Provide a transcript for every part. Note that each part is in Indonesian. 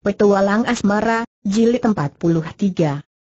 Petualang Asmara, Jilid 43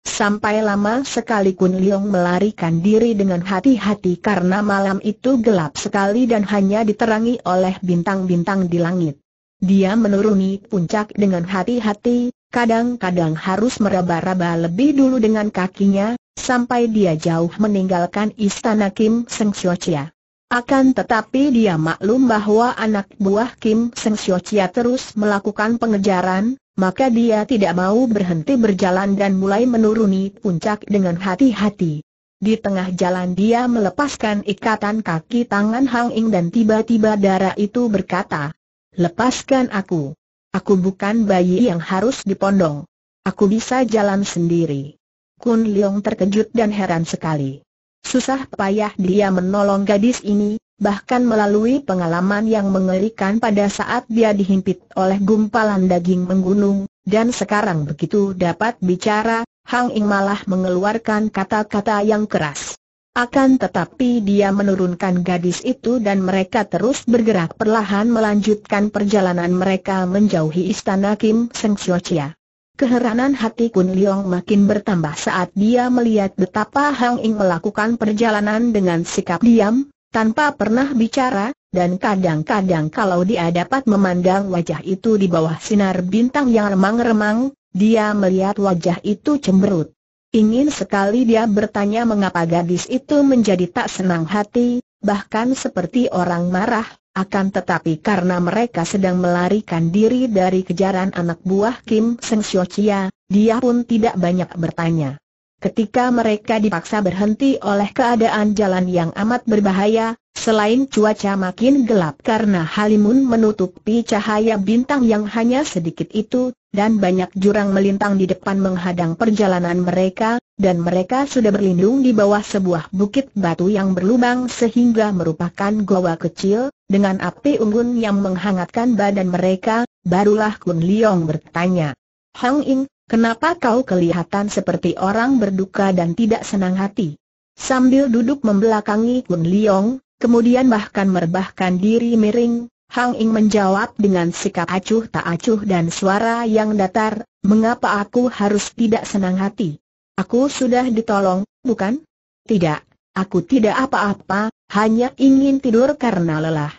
Sampai lama sekali Kun Leong melarikan diri dengan hati-hati karena malam itu gelap sekali dan hanya diterangi oleh bintang-bintang di langit. Dia menuruni puncak dengan hati-hati, kadang-kadang harus meraba-raba lebih dulu dengan kakinya, sampai dia jauh meninggalkan istana Kim Seng Chia. Akan tetapi dia maklum bahwa anak buah Kim Seng Sio Chia terus melakukan pengejaran, maka dia tidak mau berhenti berjalan dan mulai menuruni puncak dengan hati-hati. Di tengah jalan dia melepaskan ikatan kaki tangan Hang Ing dan tiba-tiba darah itu berkata, Lepaskan aku. Aku bukan bayi yang harus dipondong. Aku bisa jalan sendiri. Kun Leong terkejut dan heran sekali. Susah payah dia menolong gadis ini, bahkan melalui pengalaman yang mengerikan pada saat dia dihimpit oleh gumpalan daging menggunung, dan sekarang begitu dapat bicara, Hang Ing malah mengeluarkan kata-kata yang keras. Akan tetapi dia menurunkan gadis itu dan mereka terus bergerak perlahan melanjutkan perjalanan mereka menjauhi istana Kim Seng Siochia. Keheranan hati Kun Liong makin bertambah saat dia melihat betapa Hang Ing melakukan perjalanan dengan sikap diam, tanpa pernah bicara, dan kadang-kadang kalau dia dapat memandang wajah itu di bawah sinar bintang yang remang-remang, dia melihat wajah itu cemberut. Ingin sekali dia bertanya mengapa gadis itu menjadi tak senang hati, bahkan seperti orang marah, akan tetapi karena mereka sedang melarikan diri dari kejaran anak buah Kim Seng Chia, dia pun tidak banyak bertanya. Ketika mereka dipaksa berhenti oleh keadaan jalan yang amat berbahaya, selain cuaca makin gelap karena Halimun menutupi cahaya bintang yang hanya sedikit itu, dan banyak jurang melintang di depan menghadang perjalanan mereka, dan mereka sudah berlindung di bawah sebuah bukit batu yang berlubang sehingga merupakan goa kecil, dengan api unggun yang menghangatkan badan mereka, barulah Kun Liong bertanya. Hang Ing, kenapa kau kelihatan seperti orang berduka dan tidak senang hati? Sambil duduk membelakangi Kun Liong, kemudian bahkan merbahkan diri miring, Hang Ing menjawab dengan sikap acuh tak acuh dan suara yang datar, mengapa aku harus tidak senang hati? Aku sudah ditolong, bukan? Tidak, aku tidak apa-apa, hanya ingin tidur karena lelah.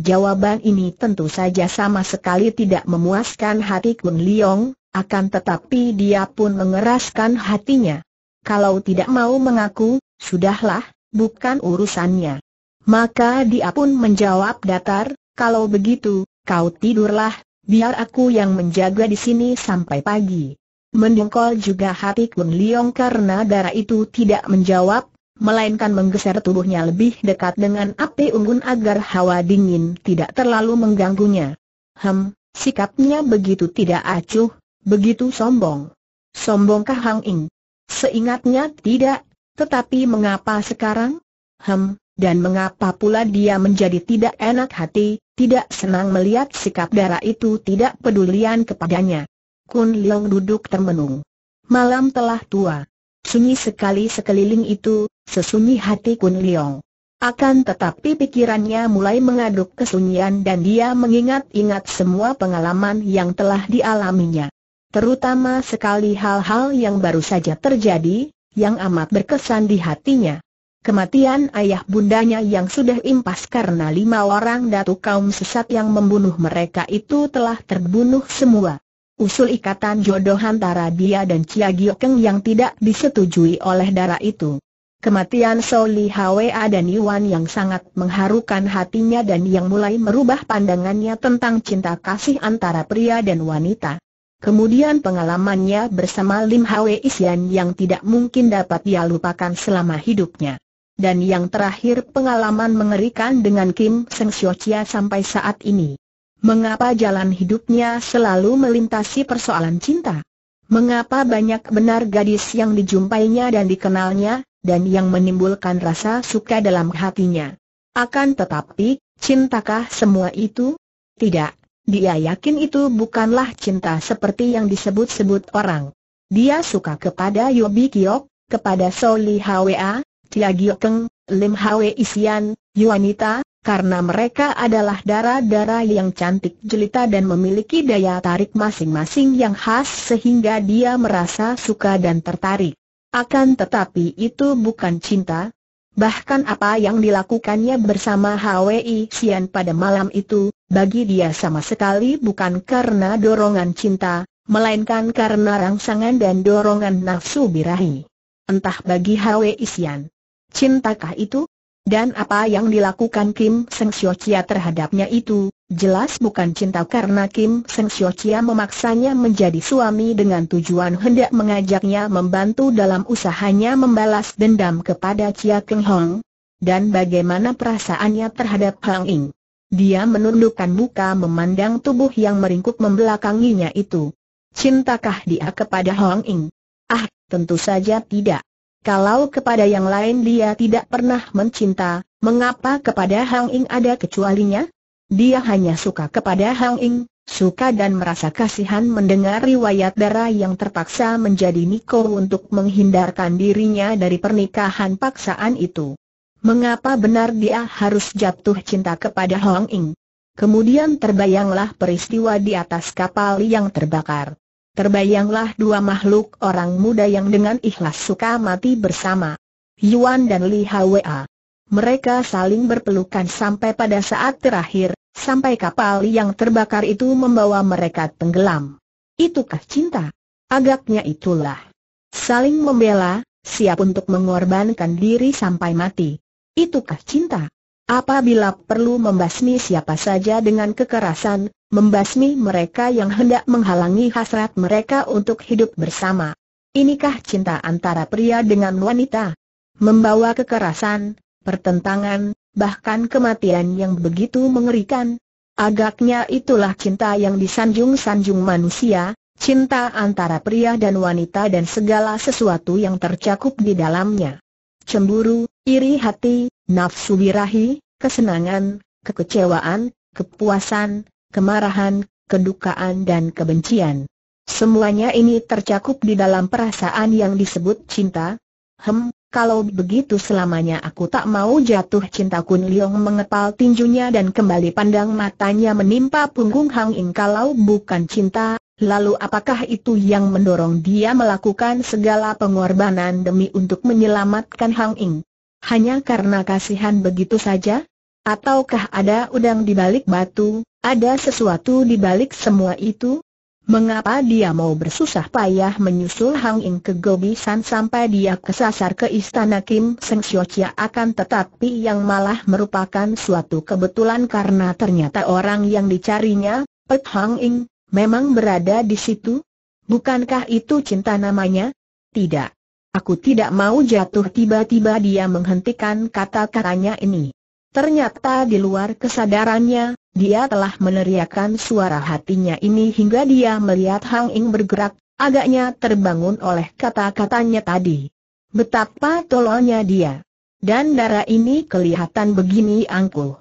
Jawaban ini tentu saja sama sekali tidak memuaskan hati Kun Liong, akan tetapi dia pun mengeraskan hatinya. Kalau tidak mau mengaku, sudahlah, bukan urusannya. Maka dia pun menjawab datar, kalau begitu, kau tidurlah, biar aku yang menjaga di sini sampai pagi. Mendengkol juga hati Kun Liong karena darah itu tidak menjawab, melainkan menggeser tubuhnya lebih dekat dengan api unggun agar hawa dingin tidak terlalu mengganggunya. Hem, sikapnya begitu tidak acuh, begitu sombong. Sombongkah Hang Ing? Seingatnya tidak, tetapi mengapa sekarang? Hem, dan mengapa pula dia menjadi tidak enak hati, tidak senang melihat sikap darah itu tidak pedulian kepadanya. Kun Leong duduk termenung. Malam telah tua. Sunyi sekali sekeliling itu, sesunyi hati Kun Leong. Akan tetapi pikirannya mulai mengaduk kesunyian dan dia mengingat-ingat semua pengalaman yang telah dialaminya. Terutama sekali hal-hal yang baru saja terjadi, yang amat berkesan di hatinya. Kematian ayah bundanya yang sudah impas karena lima orang datu kaum sesat yang membunuh mereka itu telah terbunuh semua. Usul ikatan jodoh antara dia dan Chia Giokeng yang tidak disetujui oleh darah itu. Kematian Soli Hwa dan Yuan yang sangat mengharukan hatinya dan yang mulai merubah pandangannya tentang cinta kasih antara pria dan wanita. Kemudian pengalamannya bersama Lim Hwa Isian yang tidak mungkin dapat dia lupakan selama hidupnya dan yang terakhir pengalaman mengerikan dengan Kim Seng Chia sampai saat ini. Mengapa jalan hidupnya selalu melintasi persoalan cinta? Mengapa banyak benar gadis yang dijumpainya dan dikenalnya, dan yang menimbulkan rasa suka dalam hatinya? Akan tetapi, cintakah semua itu? Tidak, dia yakin itu bukanlah cinta seperti yang disebut-sebut orang. Dia suka kepada Yobi Kiok, kepada Soli Hwa, Tia Giokeng, Lim Hwe Isian, Yuanita, karena mereka adalah darah-darah yang cantik jelita dan memiliki daya tarik masing-masing yang khas sehingga dia merasa suka dan tertarik. Akan tetapi itu bukan cinta. Bahkan apa yang dilakukannya bersama HWI Sian pada malam itu, bagi dia sama sekali bukan karena dorongan cinta, melainkan karena rangsangan dan dorongan nafsu birahi. Entah bagi HWI Sian Cintakah itu? Dan apa yang dilakukan Kim Seng Sio Chia terhadapnya itu, jelas bukan cinta karena Kim Seng Sio Chia memaksanya menjadi suami dengan tujuan hendak mengajaknya membantu dalam usahanya membalas dendam kepada Chia Keng Hong. Dan bagaimana perasaannya terhadap Hang Ying? Dia menundukkan muka memandang tubuh yang meringkuk membelakanginya itu. Cintakah dia kepada Hang Ing? Ah, tentu saja tidak. Kalau kepada yang lain dia tidak pernah mencinta, mengapa kepada Hang Ing ada kecualinya? Dia hanya suka kepada Hang Ing, suka dan merasa kasihan mendengar riwayat darah yang terpaksa menjadi Niko untuk menghindarkan dirinya dari pernikahan paksaan itu. Mengapa benar dia harus jatuh cinta kepada Hang Ing? Kemudian terbayanglah peristiwa di atas kapal yang terbakar terbayanglah dua makhluk orang muda yang dengan ikhlas suka mati bersama. Yuan dan Li Hwa. Mereka saling berpelukan sampai pada saat terakhir, sampai kapal yang terbakar itu membawa mereka tenggelam. Itukah cinta? Agaknya itulah. Saling membela, siap untuk mengorbankan diri sampai mati. Itukah cinta? Apabila perlu membasmi siapa saja dengan kekerasan, membasmi mereka yang hendak menghalangi hasrat mereka untuk hidup bersama. Inikah cinta antara pria dengan wanita? Membawa kekerasan, pertentangan, bahkan kematian yang begitu mengerikan. Agaknya itulah cinta yang disanjung-sanjung manusia, cinta antara pria dan wanita dan segala sesuatu yang tercakup di dalamnya. Cemburu, iri hati, nafsu birahi, kesenangan, kekecewaan, kepuasan, kemarahan, kedukaan dan kebencian. Semuanya ini tercakup di dalam perasaan yang disebut cinta. Hem, kalau begitu selamanya aku tak mau jatuh cinta Kun Liong mengepal tinjunya dan kembali pandang matanya menimpa punggung Hang Ing. kalau bukan cinta, lalu apakah itu yang mendorong dia melakukan segala pengorbanan demi untuk menyelamatkan Hang Ing? Hanya karena kasihan begitu saja? Ataukah ada udang di balik batu, ada sesuatu di balik semua itu? Mengapa dia mau bersusah payah menyusul Hang Ing ke Gobi San sampai dia kesasar ke istana Kim Seng Siocia akan tetapi yang malah merupakan suatu kebetulan karena ternyata orang yang dicarinya, Pek Hang Ing, memang berada di situ? Bukankah itu cinta namanya? Tidak. Aku tidak mau jatuh tiba-tiba dia menghentikan kata-katanya ini. Ternyata di luar kesadarannya, dia telah meneriakkan suara hatinya ini hingga dia melihat Hang Ing bergerak, agaknya terbangun oleh kata-katanya tadi. Betapa tololnya dia. Dan darah ini kelihatan begini angkuh.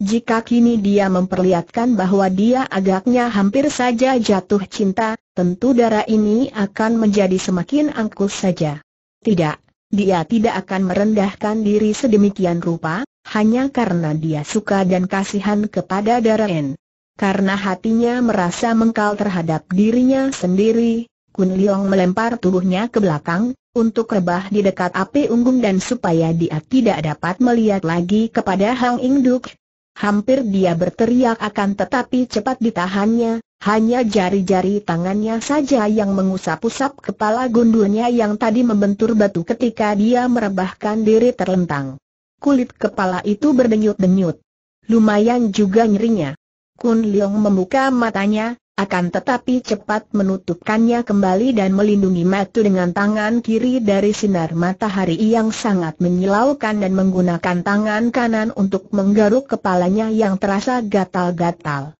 Jika kini dia memperlihatkan bahwa dia agaknya hampir saja jatuh cinta, tentu darah ini akan menjadi semakin angkuh saja. Tidak, dia tidak akan merendahkan diri sedemikian rupa, hanya karena dia suka dan kasihan kepada Darren. Karena hatinya merasa mengkal terhadap dirinya sendiri, Kun Liong melempar tubuhnya ke belakang, untuk rebah di dekat api unggun dan supaya dia tidak dapat melihat lagi kepada Hang Ingduk. Hampir dia berteriak akan tetapi cepat ditahannya, hanya jari-jari tangannya saja yang mengusap-usap kepala gundulnya yang tadi membentur batu ketika dia merebahkan diri terlentang. Kulit kepala itu berdenyut-denyut. Lumayan juga nyerinya. Kun Leong membuka matanya, akan tetapi cepat menutupkannya kembali dan melindungi matu dengan tangan kiri dari sinar matahari yang sangat menyilaukan dan menggunakan tangan kanan untuk menggaruk kepalanya yang terasa gatal-gatal.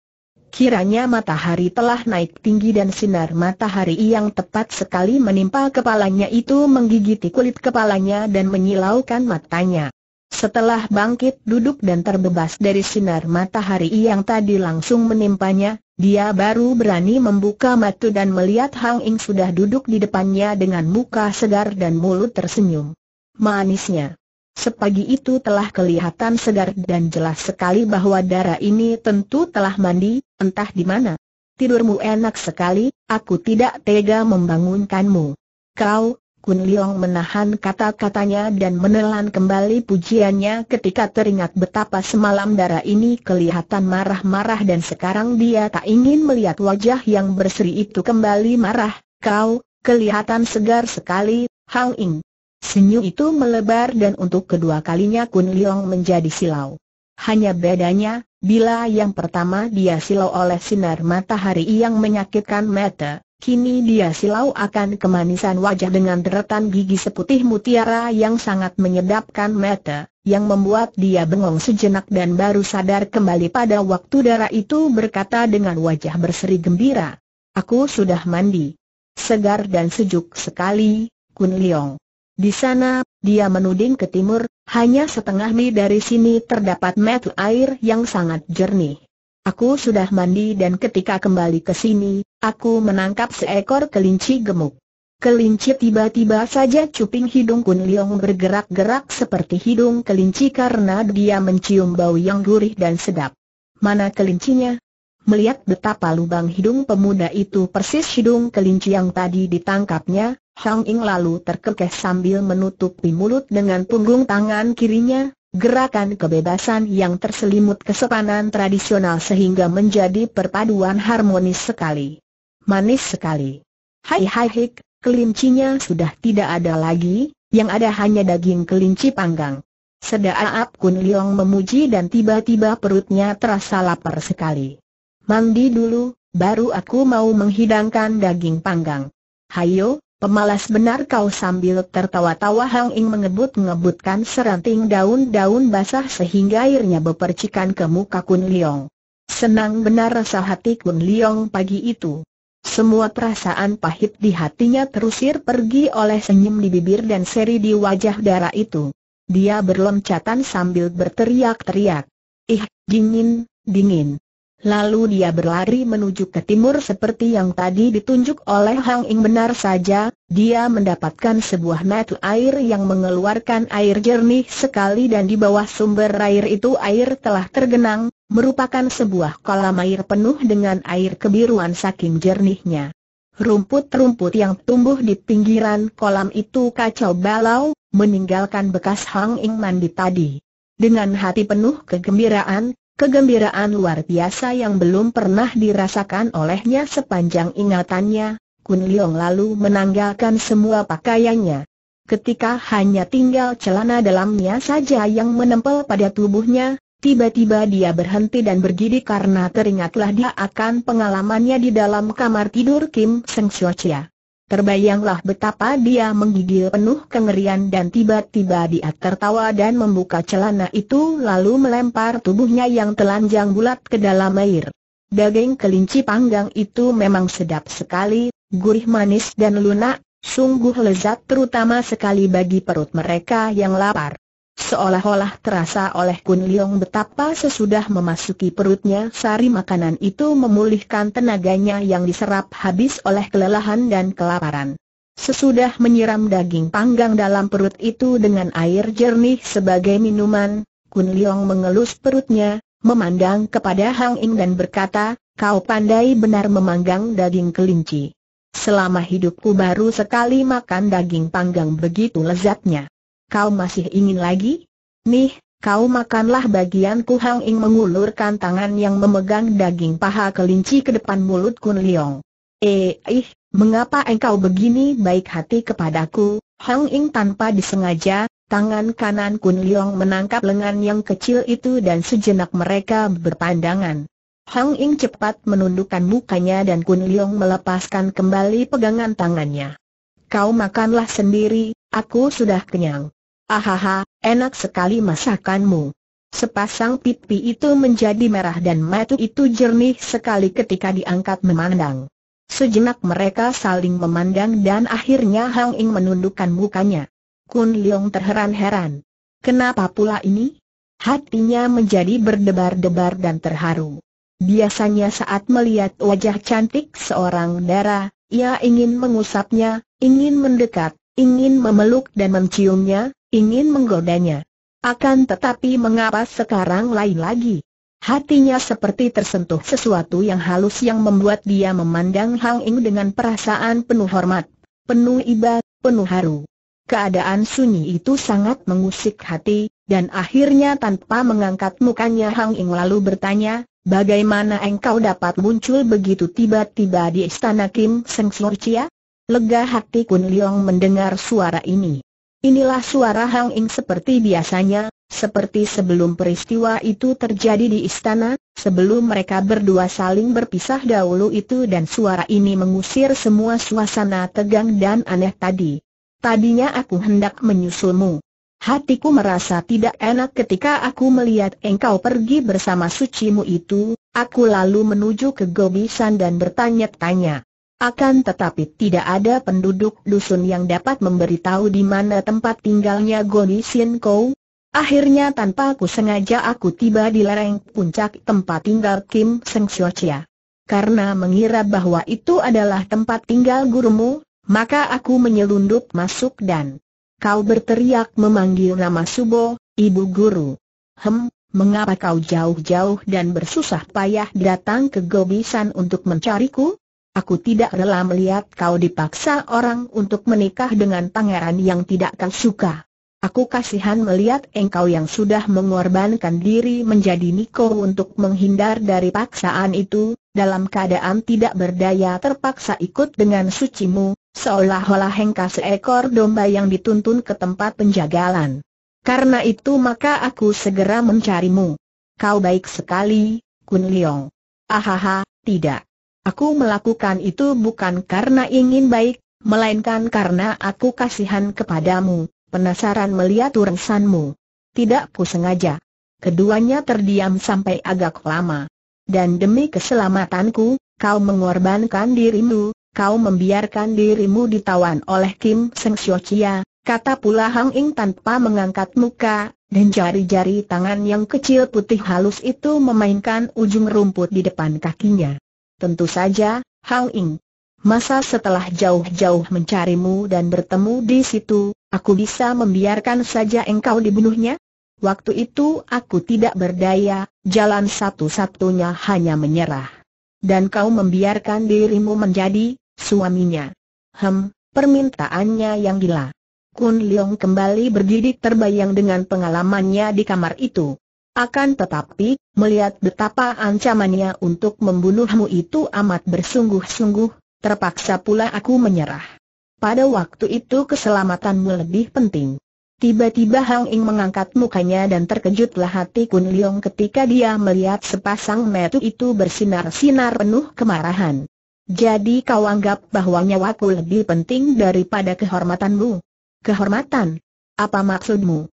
Kiranya matahari telah naik tinggi dan sinar matahari yang tepat sekali menimpa kepalanya itu menggigiti kulit kepalanya dan menyilaukan matanya. Setelah bangkit duduk dan terbebas dari sinar matahari yang tadi langsung menimpanya, dia baru berani membuka mata dan melihat Hang Ing sudah duduk di depannya dengan muka segar dan mulut tersenyum. Manisnya. Sepagi itu telah kelihatan segar dan jelas sekali bahwa darah ini tentu telah mandi, entah di mana. Tidurmu enak sekali, aku tidak tega membangunkanmu. Kau, Kun Liong menahan kata-katanya dan menelan kembali pujiannya ketika teringat betapa semalam darah ini kelihatan marah-marah dan sekarang dia tak ingin melihat wajah yang berseri itu kembali marah. Kau, kelihatan segar sekali, Hang Ing. Senyum itu melebar dan untuk kedua kalinya Kun Liong menjadi silau. Hanya bedanya, bila yang pertama dia silau oleh sinar matahari yang menyakitkan mata, Kini dia silau akan kemanisan wajah dengan deretan gigi seputih mutiara yang sangat menyedapkan mata, yang membuat dia bengong sejenak dan baru sadar kembali pada waktu darah itu berkata dengan wajah berseri gembira. Aku sudah mandi. Segar dan sejuk sekali, Kun Liong. Di sana, dia menuding ke timur, hanya setengah mi dari sini terdapat mata air yang sangat jernih. Aku sudah mandi dan ketika kembali ke sini, aku menangkap seekor kelinci gemuk. Kelinci tiba-tiba saja cuping hidung Kun Liong bergerak-gerak seperti hidung kelinci karena dia mencium bau yang gurih dan sedap. Mana kelincinya? Melihat betapa lubang hidung pemuda itu persis hidung kelinci yang tadi ditangkapnya, Hang Ing lalu terkekeh sambil menutupi mulut dengan punggung tangan kirinya, gerakan kebebasan yang terselimut kesopanan tradisional sehingga menjadi perpaduan harmonis sekali. Manis sekali. Hai hai hik, kelincinya sudah tidak ada lagi, yang ada hanya daging kelinci panggang. Sedaap Kun Liong memuji dan tiba-tiba perutnya terasa lapar sekali. Mandi dulu, baru aku mau menghidangkan daging panggang. Hayo, pemalas benar kau sambil tertawa-tawa Hang Ing mengebut-ngebutkan seranting daun-daun basah sehingga airnya bepercikan ke muka Kun Liong. Senang benar rasa hati Kun Liong pagi itu. Semua perasaan pahit di hatinya terusir pergi oleh senyum di bibir dan seri di wajah darah itu. Dia berloncatan sambil berteriak-teriak. Ih, dingin, dingin. Lalu dia berlari menuju ke timur seperti yang tadi ditunjuk oleh Hang Ing benar saja, dia mendapatkan sebuah metu air yang mengeluarkan air jernih sekali dan di bawah sumber air itu air telah tergenang, merupakan sebuah kolam air penuh dengan air kebiruan saking jernihnya. Rumput-rumput yang tumbuh di pinggiran kolam itu kacau balau, meninggalkan bekas Hang Ing mandi tadi. Dengan hati penuh kegembiraan, Kegembiraan luar biasa yang belum pernah dirasakan olehnya sepanjang ingatannya, Kun Leong lalu menanggalkan semua pakaiannya. Ketika hanya tinggal celana dalamnya saja yang menempel pada tubuhnya, tiba-tiba dia berhenti dan bergidi karena teringatlah dia akan pengalamannya di dalam kamar tidur Kim Seng Chia. Terbayanglah betapa dia menggigil penuh kengerian dan tiba-tiba dia tertawa dan membuka celana itu lalu melempar tubuhnya yang telanjang bulat ke dalam air. Daging kelinci panggang itu memang sedap sekali, gurih manis dan lunak, sungguh lezat terutama sekali bagi perut mereka yang lapar. Seolah-olah terasa oleh Kun Liong betapa sesudah memasuki perutnya sari makanan itu memulihkan tenaganya yang diserap habis oleh kelelahan dan kelaparan. Sesudah menyiram daging panggang dalam perut itu dengan air jernih sebagai minuman, Kun Liong mengelus perutnya, memandang kepada Hang Ing dan berkata, kau pandai benar memanggang daging kelinci. Selama hidupku baru sekali makan daging panggang begitu lezatnya kau masih ingin lagi? Nih, kau makanlah bagianku Hang Ing mengulurkan tangan yang memegang daging paha kelinci ke depan mulut Kun Leong. Eh, ih, mengapa engkau begini baik hati kepadaku? Hang Ing tanpa disengaja, tangan kanan Kun Leong menangkap lengan yang kecil itu dan sejenak mereka berpandangan. Hang Ing cepat menundukkan mukanya dan Kun Leong melepaskan kembali pegangan tangannya. Kau makanlah sendiri, aku sudah kenyang. Ahaha, enak sekali masakanmu. Sepasang pipi itu menjadi merah dan mata itu jernih sekali ketika diangkat memandang. Sejenak mereka saling memandang dan akhirnya Hang Ing menundukkan mukanya. Kun Leong terheran-heran. Kenapa pula ini? Hatinya menjadi berdebar-debar dan terharu. Biasanya saat melihat wajah cantik seorang dara, ia ingin mengusapnya, ingin mendekat, ingin memeluk dan menciumnya, ingin menggodanya. Akan tetapi mengapa sekarang lain lagi? Hatinya seperti tersentuh sesuatu yang halus yang membuat dia memandang Hang Ing dengan perasaan penuh hormat, penuh iba, penuh haru. Keadaan sunyi itu sangat mengusik hati, dan akhirnya tanpa mengangkat mukanya Hang Ing lalu bertanya, bagaimana engkau dapat muncul begitu tiba-tiba di istana Kim Seng Chia? Lega hati Kun Leong mendengar suara ini. Inilah suara Hang Ing seperti biasanya, seperti sebelum peristiwa itu terjadi di istana, sebelum mereka berdua saling berpisah dahulu itu dan suara ini mengusir semua suasana tegang dan aneh tadi. Tadinya aku hendak menyusulmu. Hatiku merasa tidak enak ketika aku melihat engkau pergi bersama sucimu itu, aku lalu menuju ke Gobisan dan bertanya-tanya. Akan tetapi tidak ada penduduk dusun yang dapat memberitahu di mana tempat tinggalnya Goni Sin Akhirnya tanpa aku sengaja aku tiba di lereng puncak tempat tinggal Kim Seng Chia. Karena mengira bahwa itu adalah tempat tinggal gurumu, maka aku menyelundup masuk dan kau berteriak memanggil nama Subo, ibu guru. Hem, mengapa kau jauh-jauh dan bersusah payah datang ke Gobisan untuk mencariku? Aku tidak rela melihat kau dipaksa orang untuk menikah dengan pangeran yang tidak kau suka. Aku kasihan melihat engkau yang sudah mengorbankan diri menjadi Niko untuk menghindar dari paksaan itu, dalam keadaan tidak berdaya terpaksa ikut dengan sucimu, seolah-olah engkau seekor domba yang dituntun ke tempat penjagalan. Karena itu maka aku segera mencarimu. Kau baik sekali, Kun Leong. Ahaha, tidak. Aku melakukan itu bukan karena ingin baik, melainkan karena aku kasihan kepadamu, penasaran melihat urusanmu. Tidak ku sengaja. Keduanya terdiam sampai agak lama. Dan demi keselamatanku, kau mengorbankan dirimu, kau membiarkan dirimu ditawan oleh Kim Seng Sio Chia, kata pula Hang Ing tanpa mengangkat muka, dan jari-jari tangan yang kecil putih halus itu memainkan ujung rumput di depan kakinya. Tentu saja, Hang Ing. Masa setelah jauh-jauh mencarimu dan bertemu di situ, aku bisa membiarkan saja engkau dibunuhnya? Waktu itu aku tidak berdaya, jalan satu-satunya hanya menyerah. Dan kau membiarkan dirimu menjadi suaminya. Hem, permintaannya yang gila. Kun Leong kembali berdiri terbayang dengan pengalamannya di kamar itu. Akan tetapi, melihat betapa ancamannya untuk membunuhmu itu amat bersungguh-sungguh, terpaksa pula aku menyerah. Pada waktu itu keselamatanmu lebih penting. Tiba-tiba Hang Ing mengangkat mukanya dan terkejutlah hati Kun Leong ketika dia melihat sepasang metu itu bersinar-sinar penuh kemarahan. Jadi kau anggap bahwa nyawaku lebih penting daripada kehormatanmu? Kehormatan? Apa maksudmu?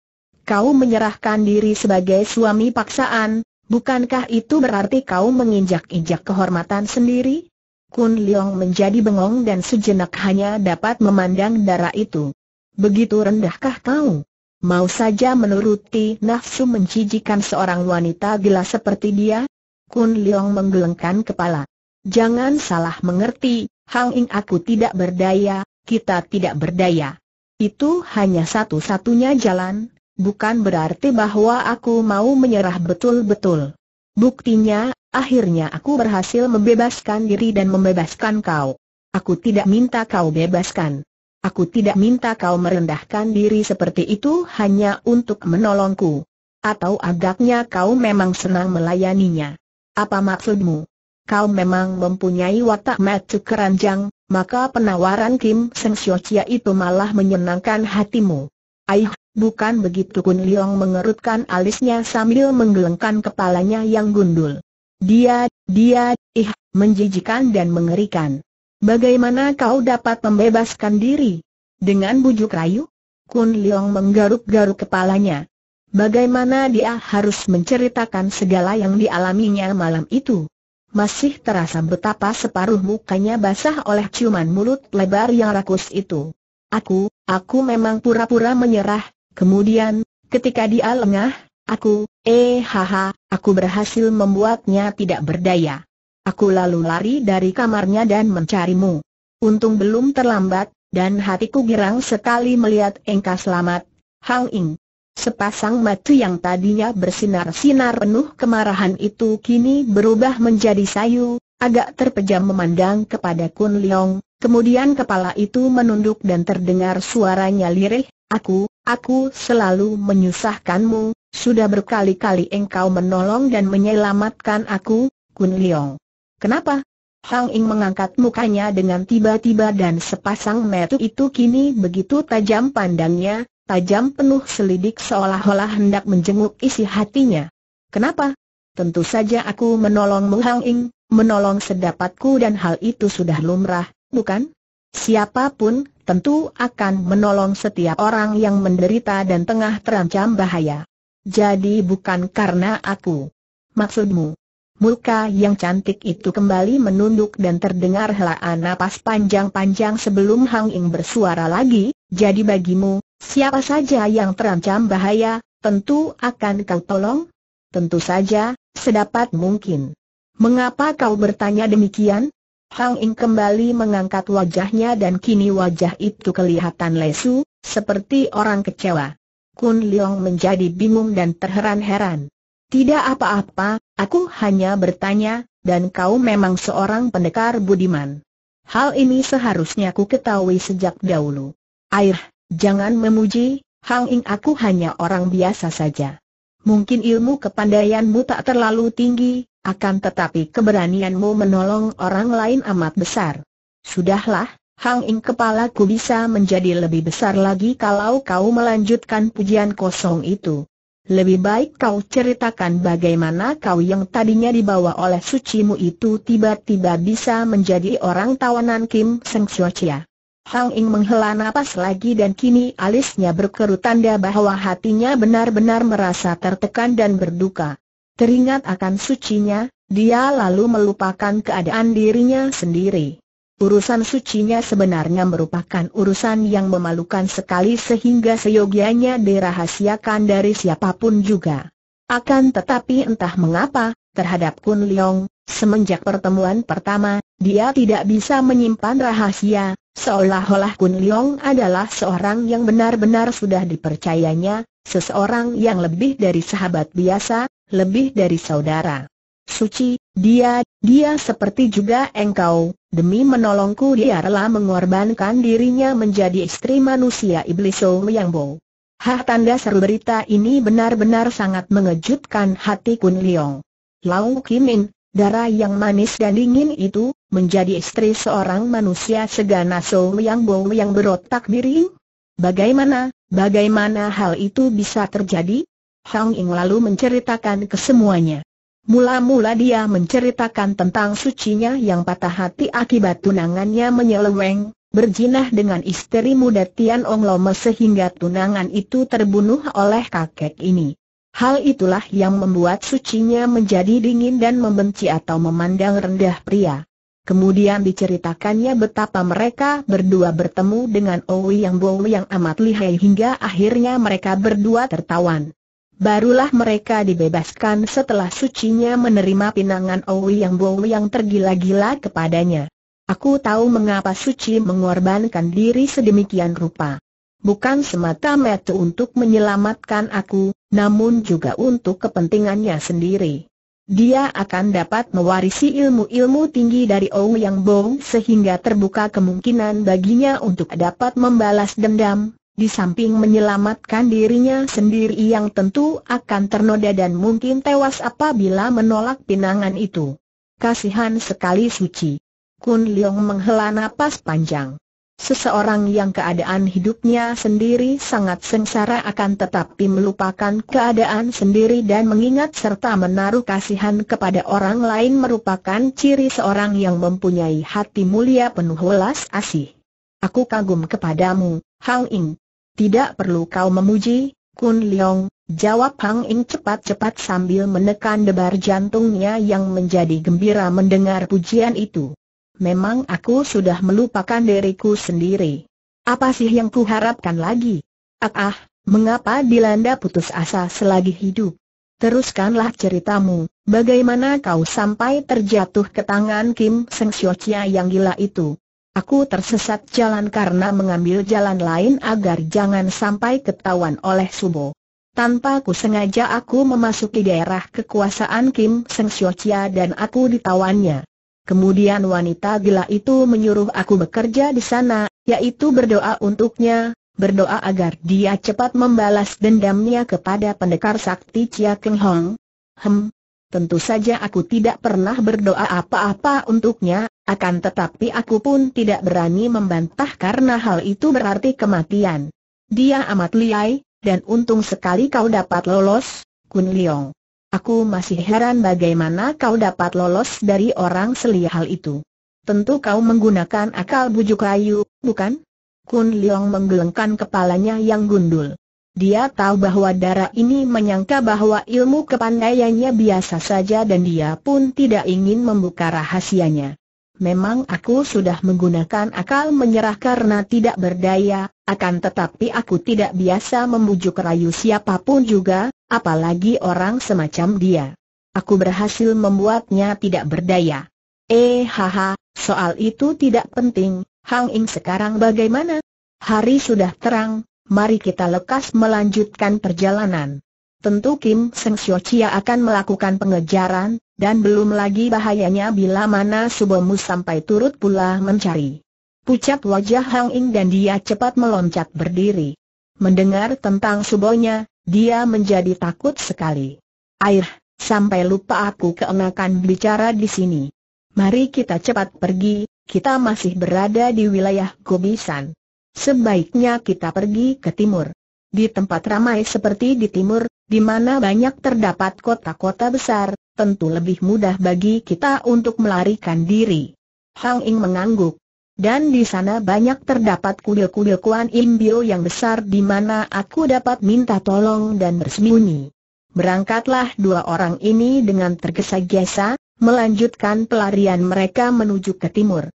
kau menyerahkan diri sebagai suami paksaan, bukankah itu berarti kau menginjak-injak kehormatan sendiri? Kun Leong menjadi bengong dan sejenak hanya dapat memandang darah itu. Begitu rendahkah kau? Mau saja menuruti nafsu mencijikan seorang wanita gila seperti dia? Kun Leong menggelengkan kepala. Jangan salah mengerti, Hang Ing aku tidak berdaya, kita tidak berdaya. Itu hanya satu-satunya jalan, bukan berarti bahwa aku mau menyerah betul-betul. Buktinya, akhirnya aku berhasil membebaskan diri dan membebaskan kau. Aku tidak minta kau bebaskan. Aku tidak minta kau merendahkan diri seperti itu hanya untuk menolongku. Atau agaknya kau memang senang melayaninya. Apa maksudmu? Kau memang mempunyai watak matu keranjang, maka penawaran Kim Seng Xiao Chia itu malah menyenangkan hatimu. Aih, Bukan begitu Kun Leong mengerutkan alisnya sambil menggelengkan kepalanya yang gundul. Dia, dia, ih, menjijikan dan mengerikan. Bagaimana kau dapat membebaskan diri? Dengan bujuk rayu? Kun Leong menggaruk-garuk kepalanya. Bagaimana dia harus menceritakan segala yang dialaminya malam itu? Masih terasa betapa separuh mukanya basah oleh ciuman mulut lebar yang rakus itu. Aku, aku memang pura-pura menyerah, Kemudian, ketika dia lengah, aku, eh haha, aku berhasil membuatnya tidak berdaya. Aku lalu lari dari kamarnya dan mencarimu. Untung belum terlambat, dan hatiku girang sekali melihat engkau selamat, Hang Ing. Sepasang mata yang tadinya bersinar-sinar penuh kemarahan itu kini berubah menjadi sayu, agak terpejam memandang kepada Kun Leong, Kemudian kepala itu menunduk dan terdengar suaranya lirih, Aku, aku selalu menyusahkanmu, sudah berkali-kali engkau menolong dan menyelamatkan aku, Kun Leong. Kenapa? Hang Ing mengangkat mukanya dengan tiba-tiba dan sepasang mata itu kini begitu tajam pandangnya, tajam penuh selidik seolah-olah hendak menjenguk isi hatinya. Kenapa? Tentu saja aku menolongmu Hang Ing, menolong sedapatku dan hal itu sudah lumrah, bukan? Siapapun, tentu akan menolong setiap orang yang menderita dan tengah terancam bahaya. Jadi bukan karena aku. Maksudmu? Muka yang cantik itu kembali menunduk dan terdengar helaan napas panjang-panjang sebelum Hang Ing bersuara lagi, jadi bagimu, siapa saja yang terancam bahaya, tentu akan kau tolong? Tentu saja, sedapat mungkin. Mengapa kau bertanya demikian? Hang Ing kembali mengangkat wajahnya dan kini wajah itu kelihatan lesu, seperti orang kecewa. Kun Leong menjadi bingung dan terheran-heran. Tidak apa-apa, aku hanya bertanya, dan kau memang seorang pendekar budiman. Hal ini seharusnya ku ketahui sejak dahulu. Air, jangan memuji, Hang Ing aku hanya orang biasa saja. Mungkin ilmu kepandaianmu tak terlalu tinggi, akan tetapi keberanianmu menolong orang lain amat besar. Sudahlah, Hang Ing kepala ku bisa menjadi lebih besar lagi kalau kau melanjutkan pujian kosong itu. Lebih baik kau ceritakan bagaimana kau yang tadinya dibawa oleh sucimu itu tiba-tiba bisa menjadi orang tawanan Kim Seng Chia. Hang Ing menghela napas lagi dan kini alisnya berkerut tanda bahwa hatinya benar-benar merasa tertekan dan berduka. Teringat akan sucinya, dia lalu melupakan keadaan dirinya sendiri. Urusan sucinya sebenarnya merupakan urusan yang memalukan sekali sehingga seyogianya dirahasiakan dari siapapun juga. Akan tetapi entah mengapa, terhadap Kun Leong, semenjak pertemuan pertama, dia tidak bisa menyimpan rahasia, seolah-olah Kun Leong adalah seorang yang benar-benar sudah dipercayanya, seseorang yang lebih dari sahabat biasa, lebih dari saudara. Suci, dia, dia seperti juga engkau, demi menolongku dia rela mengorbankan dirinya menjadi istri manusia iblis Yang Bo. Hah tanda seru berita ini benar-benar sangat mengejutkan hati Kun Leong. Lau Kimin, darah yang manis dan dingin itu, menjadi istri seorang manusia segana So Yang Bo yang berotak miring? Bagaimana, bagaimana hal itu bisa terjadi? Hang Ing lalu menceritakan kesemuanya. Mula-mula dia menceritakan tentang sucinya yang patah hati akibat tunangannya menyeleweng, berjinah dengan istri muda Tian Ong Lome sehingga tunangan itu terbunuh oleh kakek ini. Hal itulah yang membuat sucinya menjadi dingin dan membenci atau memandang rendah pria. Kemudian diceritakannya betapa mereka berdua bertemu dengan Owi Yang Bowi yang amat lihai hingga akhirnya mereka berdua tertawan. Barulah mereka dibebaskan setelah sucinya menerima pinangan Owi yang Bowi yang tergila-gila kepadanya. Aku tahu mengapa suci mengorbankan diri sedemikian rupa. Bukan semata-mata untuk menyelamatkan aku, namun juga untuk kepentingannya sendiri. Dia akan dapat mewarisi ilmu-ilmu tinggi dari Owi Yang Bong sehingga terbuka kemungkinan baginya untuk dapat membalas dendam, di samping menyelamatkan dirinya sendiri yang tentu akan ternoda dan mungkin tewas apabila menolak pinangan itu. Kasihan sekali Suci. Kun Leong menghela napas panjang. Seseorang yang keadaan hidupnya sendiri sangat sengsara akan tetapi melupakan keadaan sendiri dan mengingat serta menaruh kasihan kepada orang lain merupakan ciri seorang yang mempunyai hati mulia penuh welas asih. Aku kagum kepadamu, Hang Ing. Tidak perlu kau memuji, Kun Leong, jawab Hang Ing cepat-cepat sambil menekan debar jantungnya yang menjadi gembira mendengar pujian itu. Memang aku sudah melupakan diriku sendiri. Apa sih yang kuharapkan lagi? Ah, ah, mengapa dilanda putus asa selagi hidup? Teruskanlah ceritamu, bagaimana kau sampai terjatuh ke tangan Kim Seng Xiao yang gila itu? Aku tersesat jalan karena mengambil jalan lain agar jangan sampai ketahuan oleh Subo. Tanpa ku sengaja aku memasuki daerah kekuasaan Kim Seng Siochia dan aku ditawannya. Kemudian wanita gila itu menyuruh aku bekerja di sana, yaitu berdoa untuknya, berdoa agar dia cepat membalas dendamnya kepada pendekar sakti Chia Keng Hong. Hem, tentu saja aku tidak pernah berdoa apa-apa untuknya, akan tetapi aku pun tidak berani membantah karena hal itu berarti kematian. Dia amat liai, dan untung sekali kau dapat lolos, Kun Leong. Aku masih heran bagaimana kau dapat lolos dari orang selihal itu. Tentu kau menggunakan akal bujuk rayu, bukan? Kun Leong menggelengkan kepalanya yang gundul. Dia tahu bahwa darah ini menyangka bahwa ilmu kepandaiannya biasa saja dan dia pun tidak ingin membuka rahasianya. Memang aku sudah menggunakan akal menyerah karena tidak berdaya, akan tetapi aku tidak biasa membujuk rayu siapapun juga, apalagi orang semacam dia. Aku berhasil membuatnya tidak berdaya. Eh haha, soal itu tidak penting, Hang Ing sekarang bagaimana? Hari sudah terang, mari kita lekas melanjutkan perjalanan tentu Kim Seng Sio Chia akan melakukan pengejaran, dan belum lagi bahayanya bila mana Subomu sampai turut pula mencari. Pucat wajah Hang Ing dan dia cepat meloncat berdiri. Mendengar tentang Subonya, dia menjadi takut sekali. Air, sampai lupa aku keenakan bicara di sini. Mari kita cepat pergi, kita masih berada di wilayah Gobisan. Sebaiknya kita pergi ke timur. Di tempat ramai seperti di timur, di mana banyak terdapat kota-kota besar, tentu lebih mudah bagi kita untuk melarikan diri. Hang Ing mengangguk. Dan di sana banyak terdapat kuil-kuil Kuan Im Bio yang besar di mana aku dapat minta tolong dan bersembunyi. Berangkatlah dua orang ini dengan tergesa-gesa, melanjutkan pelarian mereka menuju ke timur.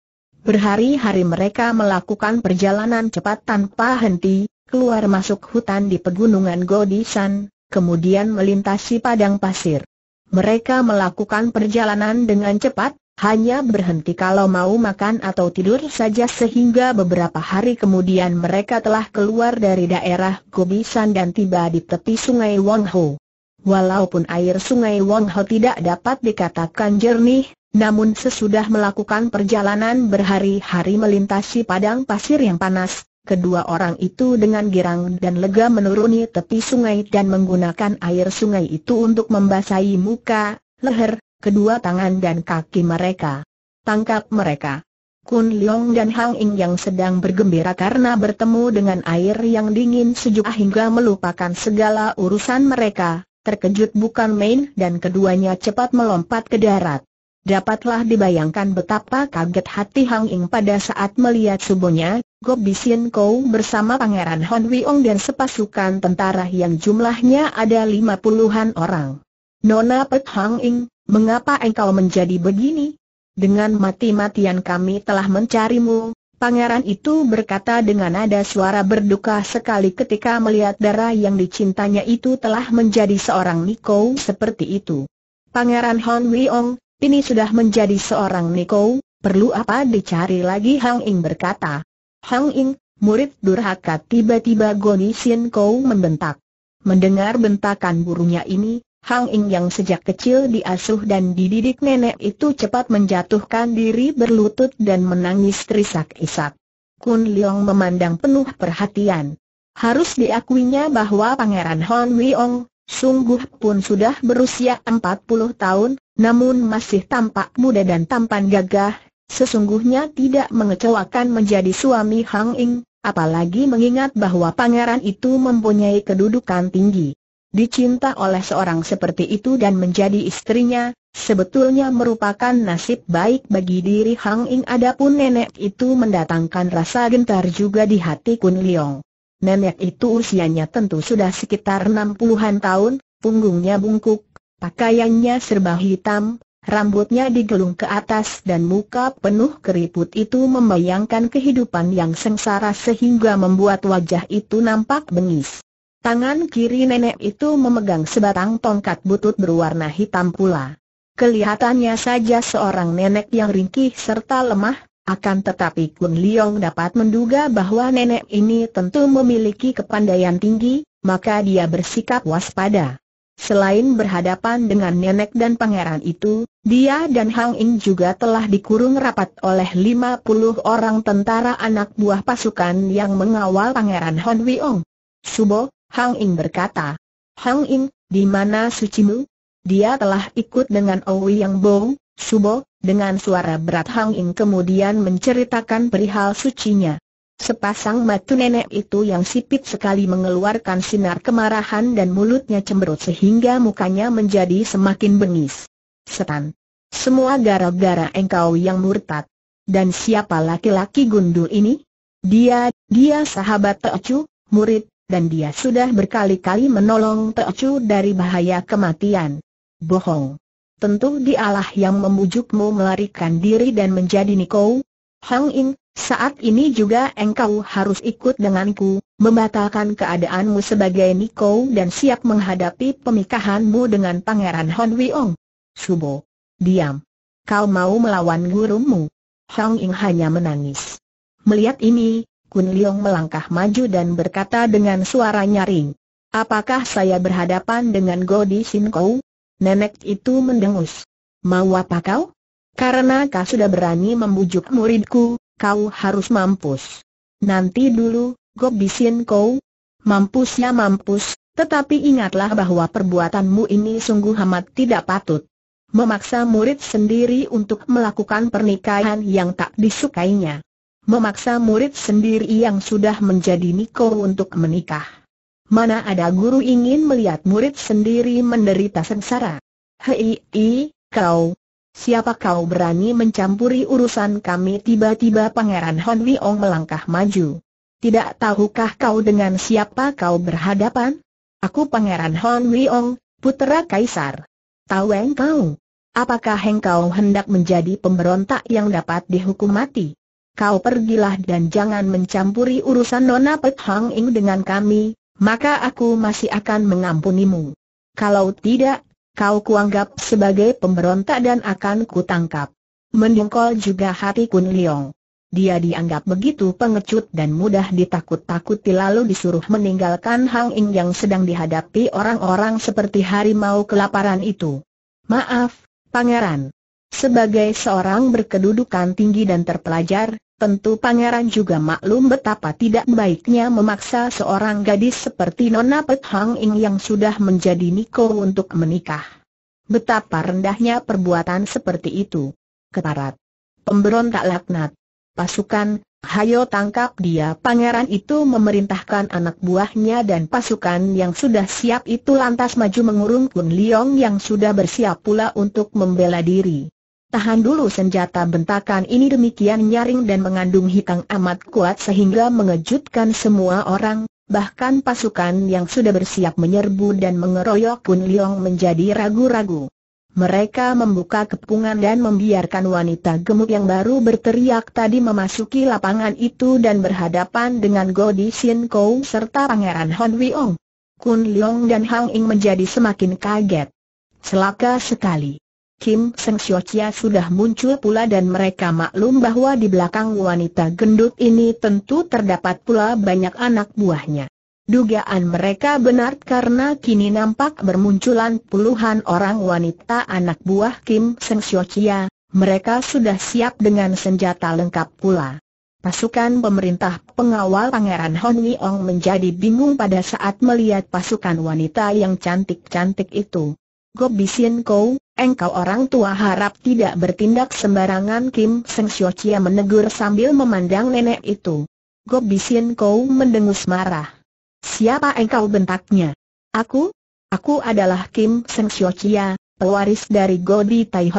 Berhari-hari mereka melakukan perjalanan cepat tanpa henti, keluar masuk hutan di pegunungan Godisan, kemudian melintasi padang pasir. Mereka melakukan perjalanan dengan cepat, hanya berhenti kalau mau makan atau tidur saja sehingga beberapa hari kemudian mereka telah keluar dari daerah Gobisan dan tiba di tepi sungai Wangho. Walaupun air sungai Wangho tidak dapat dikatakan jernih, namun sesudah melakukan perjalanan berhari-hari melintasi padang pasir yang panas, Kedua orang itu dengan girang dan lega menuruni tepi sungai dan menggunakan air sungai itu untuk membasahi muka, leher, kedua tangan dan kaki mereka. Tangkap mereka. Kun Leong dan Hang Ing yang sedang bergembira karena bertemu dengan air yang dingin sejuk hingga melupakan segala urusan mereka, terkejut bukan main dan keduanya cepat melompat ke darat. Dapatlah dibayangkan betapa kaget hati Hang Ing pada saat melihat subuhnya, Sien Kou bersama Pangeran Hon Wiong dan sepasukan tentara yang jumlahnya ada lima puluhan orang. Nona Pek Hang Ing, mengapa engkau menjadi begini? Dengan mati-matian kami telah mencarimu, pangeran itu berkata dengan nada suara berduka sekali ketika melihat darah yang dicintanya itu telah menjadi seorang Niko seperti itu. Pangeran Hon Wiong, ini sudah menjadi seorang Niko, perlu apa dicari lagi Hang Ing berkata. Hang Ying, murid durhaka tiba-tiba Goni Sin Kou membentak. Mendengar bentakan burungnya ini, Hang Ying yang sejak kecil diasuh dan dididik nenek itu cepat menjatuhkan diri berlutut dan menangis terisak-isak. Kun Liang memandang penuh perhatian. Harus diakuinya bahwa Pangeran Hon Wiong, sungguh pun sudah berusia 40 tahun, namun masih tampak muda dan tampan gagah, sesungguhnya tidak mengecewakan menjadi suami Hang Ing, apalagi mengingat bahwa pangeran itu mempunyai kedudukan tinggi. Dicinta oleh seorang seperti itu dan menjadi istrinya, sebetulnya merupakan nasib baik bagi diri Hang Ing adapun nenek itu mendatangkan rasa gentar juga di hati Kun Liang. Nenek itu usianya tentu sudah sekitar 60-an tahun, punggungnya bungkuk, pakaiannya serba hitam, Rambutnya digelung ke atas dan muka penuh keriput itu membayangkan kehidupan yang sengsara sehingga membuat wajah itu nampak bengis. Tangan kiri nenek itu memegang sebatang tongkat butut berwarna hitam pula. Kelihatannya saja seorang nenek yang ringkih serta lemah akan tetapi Kun Leong dapat menduga bahwa nenek ini tentu memiliki kepandaian tinggi, maka dia bersikap waspada. Selain berhadapan dengan nenek dan pangeran itu, dia dan Hang Ing juga telah dikurung rapat oleh lima puluh orang tentara anak buah pasukan yang mengawal pangeran Hon Wiong. Subo, Hang Ing berkata, Hang Ing, di mana sucimu? Dia telah ikut dengan Owi Yang Bong, Subo, dengan suara berat Hang Ing kemudian menceritakan perihal sucinya. Sepasang mata nenek itu yang sipit sekali mengeluarkan sinar kemarahan dan mulutnya cemberut sehingga mukanya menjadi semakin bengis. Setan. Semua gara-gara engkau yang murtad. Dan siapa laki-laki gundul ini? Dia, dia sahabat Teocu, murid, dan dia sudah berkali-kali menolong Teocu dari bahaya kematian. Bohong. Tentu dialah yang memujukmu melarikan diri dan menjadi Nikou. Hang Ing, saat ini juga engkau harus ikut denganku, membatalkan keadaanmu sebagai Niko dan siap menghadapi pemikahanmu dengan Pangeran Hon Wiong. Subo. Diam. Kau mau melawan gurumu. Hong Ying hanya menangis. Melihat ini, Kun Leong melangkah maju dan berkata dengan suara nyaring. Apakah saya berhadapan dengan Godi Sin Kou? Nenek itu mendengus. Mau apa kau? Karena kau sudah berani membujuk muridku, kau harus mampus. Nanti dulu, gobisin kau. ya mampus, tetapi ingatlah bahwa perbuatanmu ini sungguh amat tidak patut. Memaksa murid sendiri untuk melakukan pernikahan yang tak disukainya. Memaksa murid sendiri yang sudah menjadi Niko untuk menikah. Mana ada guru ingin melihat murid sendiri menderita sengsara. Hei, kau, Siapa kau berani mencampuri urusan kami? Tiba-tiba Pangeran Hon Wiong melangkah maju. Tidak tahukah kau dengan siapa kau berhadapan? Aku Pangeran Hon Wiong, putera Kaisar. Tahu engkau? Apakah engkau hendak menjadi pemberontak yang dapat dihukum mati? Kau pergilah dan jangan mencampuri urusan Nona Pek Hang Ing dengan kami, maka aku masih akan mengampunimu. Kalau tidak, kau kuanggap sebagai pemberontak dan akan kutangkap. Mendengkol juga hati Kun Liong. Dia dianggap begitu pengecut dan mudah ditakut-takuti lalu disuruh meninggalkan Hang Ing yang sedang dihadapi orang-orang seperti harimau kelaparan itu. Maaf, pangeran. Sebagai seorang berkedudukan tinggi dan terpelajar, Tentu pangeran juga maklum betapa tidak baiknya memaksa seorang gadis seperti Nona Pet Hang Ing yang sudah menjadi Niko untuk menikah. Betapa rendahnya perbuatan seperti itu. Ketarat. Pemberontak laknat. Pasukan, hayo tangkap dia. Pangeran itu memerintahkan anak buahnya dan pasukan yang sudah siap itu lantas maju mengurung Kun Liong yang sudah bersiap pula untuk membela diri. Tahan dulu senjata bentakan ini demikian nyaring dan mengandung hitam amat kuat sehingga mengejutkan semua orang, bahkan pasukan yang sudah bersiap menyerbu dan mengeroyok Kun Leong menjadi ragu-ragu. Mereka membuka kepungan dan membiarkan wanita gemuk yang baru berteriak tadi memasuki lapangan itu dan berhadapan dengan Godi Sin Kou serta Pangeran Hon Wiong. Kun Leong dan Hang Ying menjadi semakin kaget. Selaka sekali. Kim Seng Chia sudah muncul pula dan mereka maklum bahwa di belakang wanita gendut ini tentu terdapat pula banyak anak buahnya. Dugaan mereka benar karena kini nampak bermunculan puluhan orang wanita anak buah Kim Seng Chia, mereka sudah siap dengan senjata lengkap pula. Pasukan pemerintah pengawal Pangeran Hon Ong menjadi bingung pada saat melihat pasukan wanita yang cantik-cantik itu. Gobisin kau, engkau orang tua harap tidak bertindak sembarangan Kim Seng Sio Chia menegur sambil memandang nenek itu. Gobisin kau mendengus marah. Siapa engkau bentaknya? Aku? Aku adalah Kim Seng Sio Chia, pewaris dari Godi Tai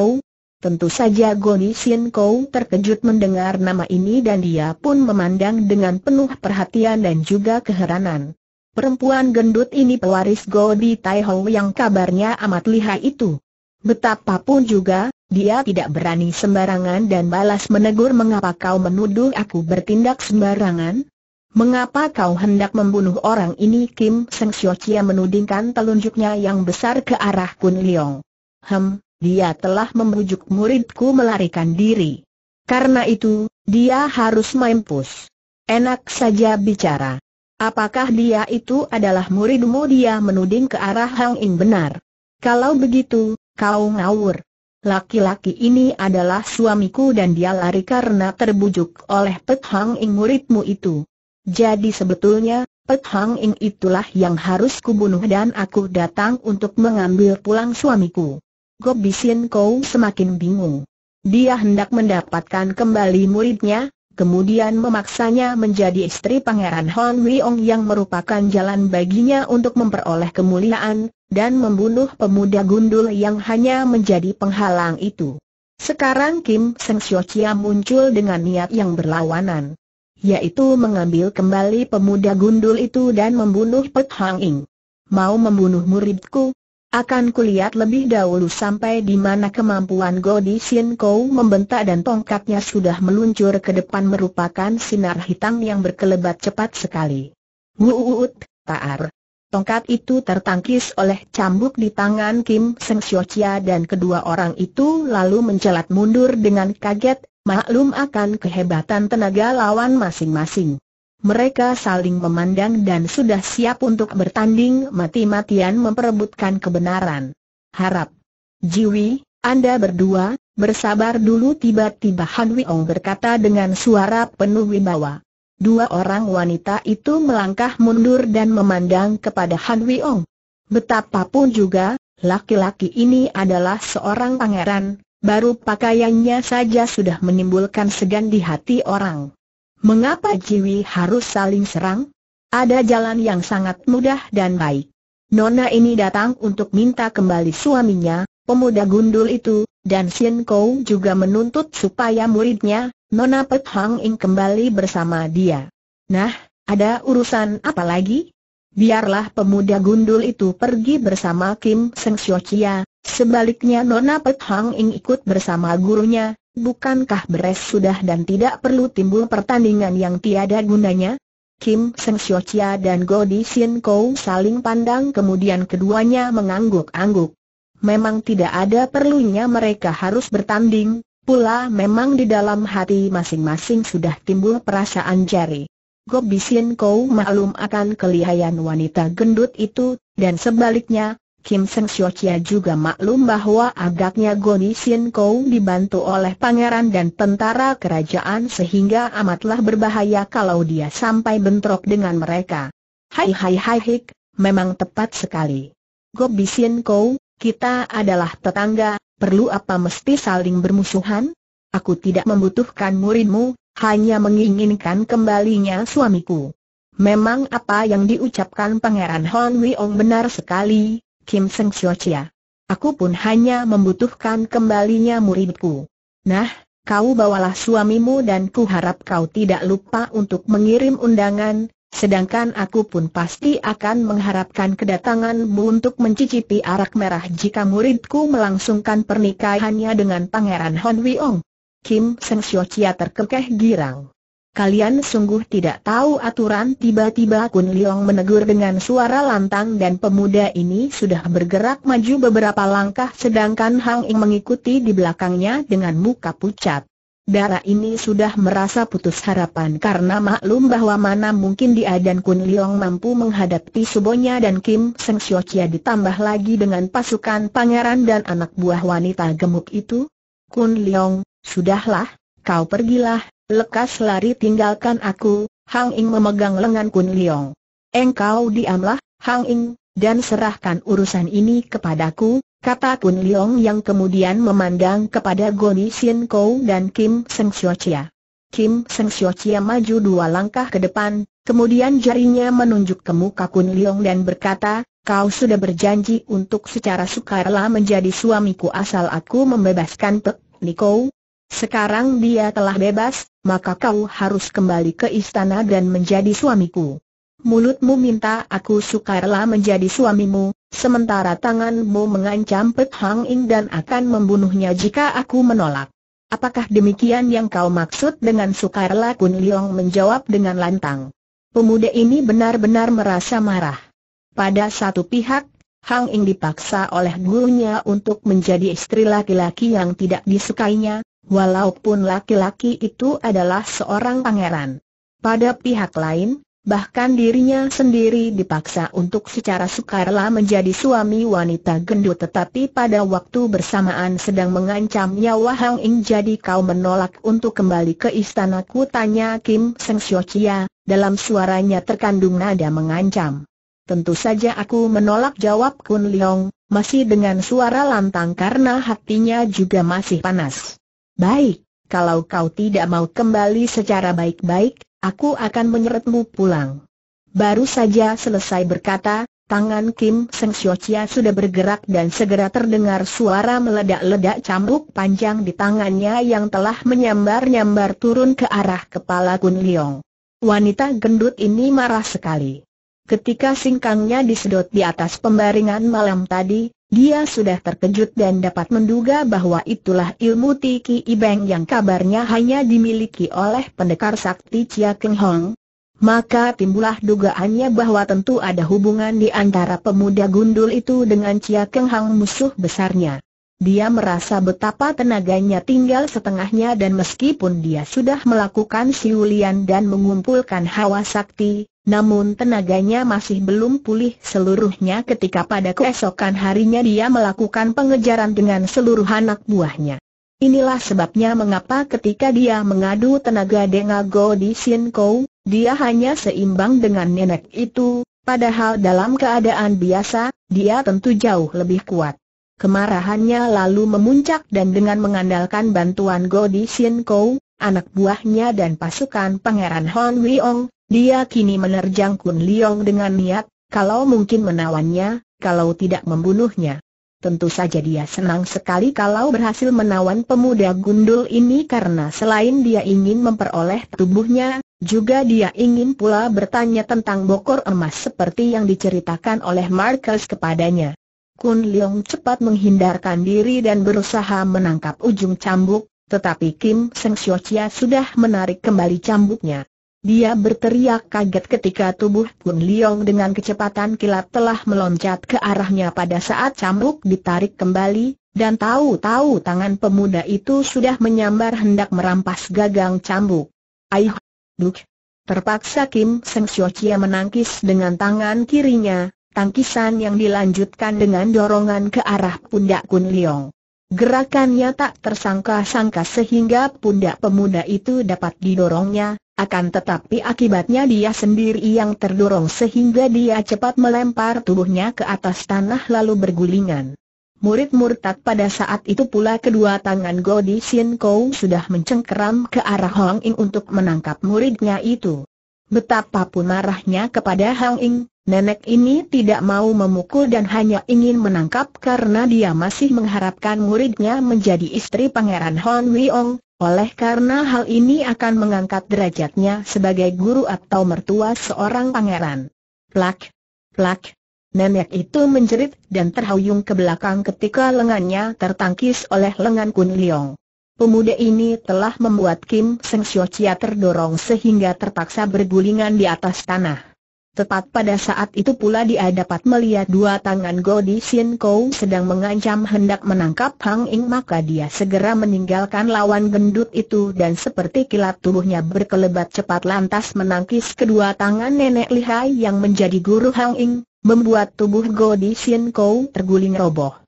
Tentu saja Gobi Sien Kou terkejut mendengar nama ini dan dia pun memandang dengan penuh perhatian dan juga keheranan. Perempuan gendut ini pewaris Godi Tai yang kabarnya amat lihai itu. Betapapun juga, dia tidak berani sembarangan dan balas menegur mengapa kau menuduh aku bertindak sembarangan? Mengapa kau hendak membunuh orang ini? Kim Seng Sio Chia menudingkan telunjuknya yang besar ke arah Kun Leong. Hem, dia telah membujuk muridku melarikan diri. Karena itu, dia harus mampus. Enak saja bicara. Apakah dia itu adalah muridmu dia menuding ke arah Hang In benar? Kalau begitu, kau ngawur. Laki-laki ini adalah suamiku dan dia lari karena terbujuk oleh Pet Hang Ing muridmu itu. Jadi sebetulnya, Pet Hang Ing itulah yang harus kubunuh dan aku datang untuk mengambil pulang suamiku. Gobisin kau semakin bingung. Dia hendak mendapatkan kembali muridnya, kemudian memaksanya menjadi istri Pangeran Hon Wiong yang merupakan jalan baginya untuk memperoleh kemuliaan, dan membunuh pemuda gundul yang hanya menjadi penghalang itu. Sekarang Kim Seng Sio Chia muncul dengan niat yang berlawanan, yaitu mengambil kembali pemuda gundul itu dan membunuh Pet Hang Ing. Mau membunuh muridku, akan kulihat lebih dahulu sampai di mana kemampuan Godi Sin Kou membentak dan tongkatnya sudah meluncur ke depan merupakan sinar hitam yang berkelebat cepat sekali. Wuut, taar. Tongkat itu tertangkis oleh cambuk di tangan Kim Seng Siochia dan kedua orang itu lalu mencelat mundur dengan kaget, maklum akan kehebatan tenaga lawan masing-masing mereka saling memandang dan sudah siap untuk bertanding mati-matian memperebutkan kebenaran. Harap. Jiwi, Anda berdua, bersabar dulu tiba-tiba Han Wiong berkata dengan suara penuh wibawa. Dua orang wanita itu melangkah mundur dan memandang kepada Han Wiong. Betapapun juga, laki-laki ini adalah seorang pangeran, baru pakaiannya saja sudah menimbulkan segan di hati orang. Mengapa Jiwi harus saling serang? Ada jalan yang sangat mudah dan baik. Nona ini datang untuk minta kembali suaminya, pemuda gundul itu, dan Sien Kou juga menuntut supaya muridnya, Nona Pek Hang Ing kembali bersama dia. Nah, ada urusan apa lagi? Biarlah pemuda gundul itu pergi bersama Kim Seng Xiu Chia, sebaliknya Nona Pek Hang Ing ikut bersama gurunya, Bukankah beres sudah dan tidak perlu timbul pertandingan yang tiada gunanya? Kim Seng Sio Chia dan Go Di Sien Kou saling pandang kemudian keduanya mengangguk-angguk. Memang tidak ada perlunya mereka harus bertanding, pula memang di dalam hati masing-masing sudah timbul perasaan jari. Go Di Sien Kou maklum akan kelihayan wanita gendut itu, dan sebaliknya, Kim Seng Siokia juga maklum bahwa agaknya Goni Sin Kou dibantu oleh pangeran dan tentara kerajaan sehingga amatlah berbahaya kalau dia sampai bentrok dengan mereka. Hai hai hai hik, memang tepat sekali. Gobi Sin Kou, kita adalah tetangga, perlu apa mesti saling bermusuhan? Aku tidak membutuhkan muridmu, hanya menginginkan kembalinya suamiku. Memang apa yang diucapkan pangeran Hon Wiong benar sekali, Kim Seng Chio Chia. Aku pun hanya membutuhkan kembalinya muridku. Nah, kau bawalah suamimu dan ku harap kau tidak lupa untuk mengirim undangan, sedangkan aku pun pasti akan mengharapkan kedatanganmu untuk mencicipi arak merah jika muridku melangsungkan pernikahannya dengan Pangeran Hon Wiong. Kim Seng Xiu Chia terkekeh girang kalian sungguh tidak tahu aturan tiba-tiba Kun Leong menegur dengan suara lantang dan pemuda ini sudah bergerak maju beberapa langkah sedangkan Hang Ing mengikuti di belakangnya dengan muka pucat. Darah ini sudah merasa putus harapan karena maklum bahwa mana mungkin dia dan Kun Leong mampu menghadapi Subonya dan Kim Seng Sio Chia ditambah lagi dengan pasukan pangeran dan anak buah wanita gemuk itu. Kun Leong, sudahlah, kau pergilah, Lekas lari tinggalkan aku, Hang Ing memegang lengan Kun Leong. Engkau diamlah, Hang Ing, dan serahkan urusan ini kepadaku, kata Kun Leong yang kemudian memandang kepada Goni Sien Kou dan Kim Seng Sio Chia. Kim Seng Sio Chia maju dua langkah ke depan, kemudian jarinya menunjuk ke muka Kun Leong dan berkata, Kau sudah berjanji untuk secara sukarela menjadi suamiku asal aku membebaskan Pek Nikou. Sekarang dia telah bebas, maka kau harus kembali ke istana dan menjadi suamiku. Mulutmu minta aku sukarela menjadi suamimu, sementara tanganmu mengancam Pek Hang Ing dan akan membunuhnya jika aku menolak. Apakah demikian yang kau maksud dengan sukarela Kun Leong menjawab dengan lantang. Pemuda ini benar-benar merasa marah. Pada satu pihak, Hang Ing dipaksa oleh gurunya untuk menjadi istri laki-laki yang tidak disukainya, Walaupun laki-laki itu adalah seorang pangeran. Pada pihak lain, bahkan dirinya sendiri dipaksa untuk secara sukarela menjadi suami wanita gendut tetapi pada waktu bersamaan sedang mengancam nyawa Hang Ing jadi kau menolak untuk kembali ke istanaku tanya Kim Seng Sio Chia, dalam suaranya terkandung nada mengancam. Tentu saja aku menolak jawab Kun Leong, masih dengan suara lantang karena hatinya juga masih panas. Baik, kalau kau tidak mau kembali secara baik-baik, aku akan menyeretmu pulang. Baru saja selesai berkata, tangan Kim Seng Siochia sudah bergerak dan segera terdengar suara meledak-ledak cambuk panjang di tangannya yang telah menyambar-nyambar turun ke arah kepala Kun Leong. Wanita gendut ini marah sekali. Ketika singkangnya disedot di atas pembaringan malam tadi, dia sudah terkejut dan dapat menduga bahwa itulah ilmu Tiki Ibeng yang kabarnya hanya dimiliki oleh pendekar sakti Chia Keng Hong. Maka timbullah dugaannya bahwa tentu ada hubungan di antara pemuda gundul itu dengan Chia Keng Hong musuh besarnya. Dia merasa betapa tenaganya tinggal setengahnya dan meskipun dia sudah melakukan siulian dan mengumpulkan hawa sakti, namun tenaganya masih belum pulih seluruhnya ketika pada keesokan harinya dia melakukan pengejaran dengan seluruh anak buahnya. Inilah sebabnya mengapa ketika dia mengadu tenaga Dengago di Sinkou, dia hanya seimbang dengan nenek itu, padahal dalam keadaan biasa, dia tentu jauh lebih kuat. Kemarahannya lalu memuncak dan dengan mengandalkan bantuan Go di Sinkou, anak buahnya dan pasukan Pangeran Hon Wiong, dia kini menerjang Kun Liong dengan niat, kalau mungkin menawannya, kalau tidak membunuhnya. Tentu saja dia senang sekali kalau berhasil menawan pemuda gundul ini karena selain dia ingin memperoleh tubuhnya, juga dia ingin pula bertanya tentang bokor emas seperti yang diceritakan oleh Marcus kepadanya. Kun Leong cepat menghindarkan diri dan berusaha menangkap ujung cambuk, tetapi Kim Seng Xiu Chia sudah menarik kembali cambuknya. Dia berteriak kaget ketika tubuh Kun Liong dengan kecepatan kilat telah meloncat ke arahnya pada saat cambuk ditarik kembali, dan tahu-tahu tangan pemuda itu sudah menyambar hendak merampas gagang cambuk. Aih, duk. Terpaksa Kim Seng Chia menangkis dengan tangan kirinya, tangkisan yang dilanjutkan dengan dorongan ke arah pundak Kun Liong. Gerakannya tak tersangka-sangka sehingga pundak pemuda itu dapat didorongnya, akan tetapi akibatnya dia sendiri yang terdorong sehingga dia cepat melempar tubuhnya ke atas tanah lalu bergulingan. Murid murtad pada saat itu pula kedua tangan Godi Sin Kou sudah mencengkeram ke arah Hong Ing untuk menangkap muridnya itu. Betapapun marahnya kepada Hong Ing, nenek ini tidak mau memukul dan hanya ingin menangkap karena dia masih mengharapkan muridnya menjadi istri pangeran Hong Wiong, oleh karena hal ini akan mengangkat derajatnya sebagai guru atau mertua seorang pangeran. Plak, plak, nenek itu menjerit dan terhuyung ke belakang ketika lengannya tertangkis oleh lengan Kun Liong. Pemuda ini telah membuat Kim Seng Xiao Chia terdorong sehingga terpaksa bergulingan di atas tanah. Tepat pada saat itu pula dia dapat melihat dua tangan Godi Sin Kou sedang mengancam hendak menangkap Hang Ing maka dia segera meninggalkan lawan gendut itu dan seperti kilat tubuhnya berkelebat cepat lantas menangkis kedua tangan nenek lihai yang menjadi guru Hang Ing, membuat tubuh Godi Sin Kou terguling roboh.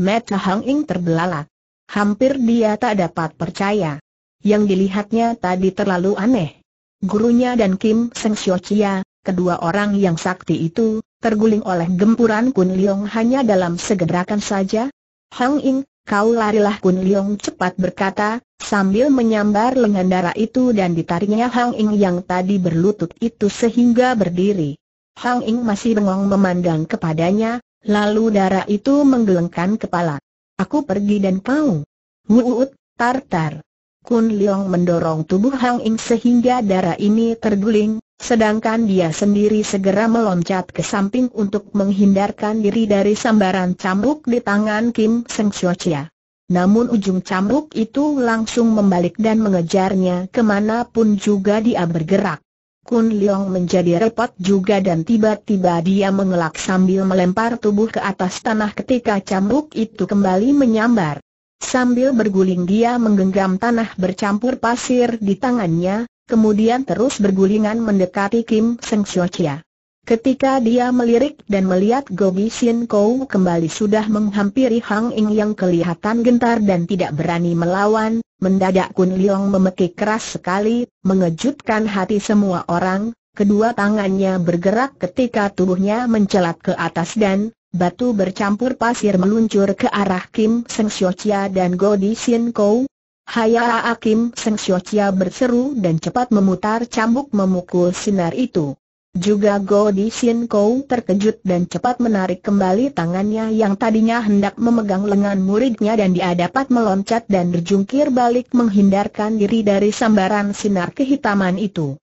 Mata Hang Ing terbelalak. Hampir dia tak dapat percaya. Yang dilihatnya tadi terlalu aneh. Gurunya dan Kim Seng Xiao Chia, Kedua orang yang sakti itu, terguling oleh gempuran Kun Liong hanya dalam segerakan saja. Hang Ing, kau larilah Kun Liong cepat berkata, sambil menyambar lengan darah itu dan ditariknya Hang Ing yang tadi berlutut itu sehingga berdiri. Hang Ing masih bengong memandang kepadanya, lalu darah itu menggelengkan kepala. Aku pergi dan kau. Wuut, tartar. Kun Liong mendorong tubuh Hang Ing sehingga darah ini terguling, Sedangkan dia sendiri segera meloncat ke samping untuk menghindarkan diri dari sambaran cambuk di tangan Kim Seng Chia. Namun ujung cambuk itu langsung membalik dan mengejarnya kemanapun juga dia bergerak. Kun Leong menjadi repot juga dan tiba-tiba dia mengelak sambil melempar tubuh ke atas tanah ketika cambuk itu kembali menyambar. Sambil berguling dia menggenggam tanah bercampur pasir di tangannya, kemudian terus bergulingan mendekati Kim Seng Chia. Ketika dia melirik dan melihat Gobi Sin Kou kembali sudah menghampiri Hang Ying yang kelihatan gentar dan tidak berani melawan, mendadak Kun Leong memekik keras sekali, mengejutkan hati semua orang, kedua tangannya bergerak ketika tubuhnya mencelat ke atas dan, batu bercampur pasir meluncur ke arah Kim Seng Chia dan Gobi Sin Kou, Haya Akim Seng Siocia berseru dan cepat memutar cambuk memukul sinar itu. Juga Go Di Sin Kou terkejut dan cepat menarik kembali tangannya yang tadinya hendak memegang lengan muridnya dan dia dapat meloncat dan berjungkir balik menghindarkan diri dari sambaran sinar kehitaman itu.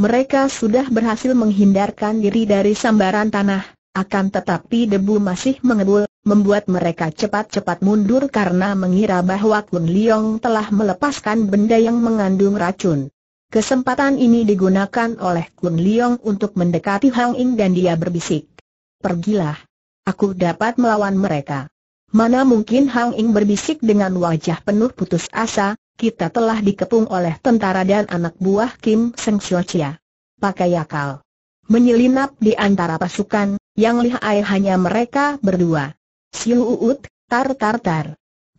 Mereka sudah berhasil menghindarkan diri dari sambaran tanah, akan tetapi debu masih mengebul membuat mereka cepat-cepat mundur karena mengira bahwa Kun Liong telah melepaskan benda yang mengandung racun. Kesempatan ini digunakan oleh Kun Liong untuk mendekati Hang Ying dan dia berbisik. Pergilah. Aku dapat melawan mereka. Mana mungkin Hang Ying berbisik dengan wajah penuh putus asa, kita telah dikepung oleh tentara dan anak buah Kim Seng Chia. Pakai akal. Menyelinap di antara pasukan, yang lihai hanya mereka berdua. Siu uut, tar tar tar.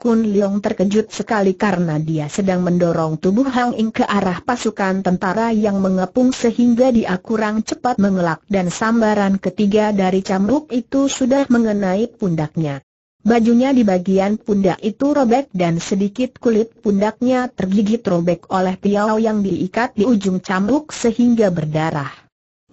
Kun Leong terkejut sekali karena dia sedang mendorong tubuh Hang Ing ke arah pasukan tentara yang mengepung sehingga dia kurang cepat mengelak dan sambaran ketiga dari cambuk itu sudah mengenai pundaknya. Bajunya di bagian pundak itu robek dan sedikit kulit pundaknya tergigit robek oleh piau yang diikat di ujung cambuk sehingga berdarah.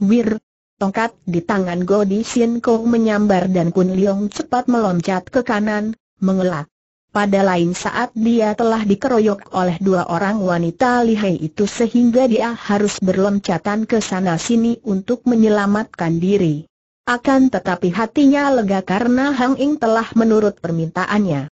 Wir, Tongkat di tangan Godi Sin Kong menyambar dan Kun Leong cepat meloncat ke kanan, mengelak. Pada lain saat dia telah dikeroyok oleh dua orang wanita lihai itu sehingga dia harus berloncatan ke sana-sini untuk menyelamatkan diri. Akan tetapi hatinya lega karena Hang Ing telah menurut permintaannya.